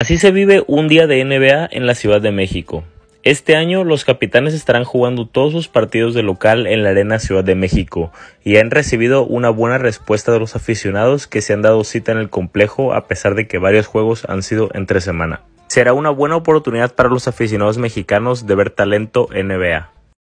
Así se vive un día de NBA en la Ciudad de México. Este año los capitanes estarán jugando todos sus partidos de local en la Arena Ciudad de México y han recibido una buena respuesta de los aficionados que se han dado cita en el complejo a pesar de que varios juegos han sido entre semana. Será una buena oportunidad para los aficionados mexicanos de ver talento NBA.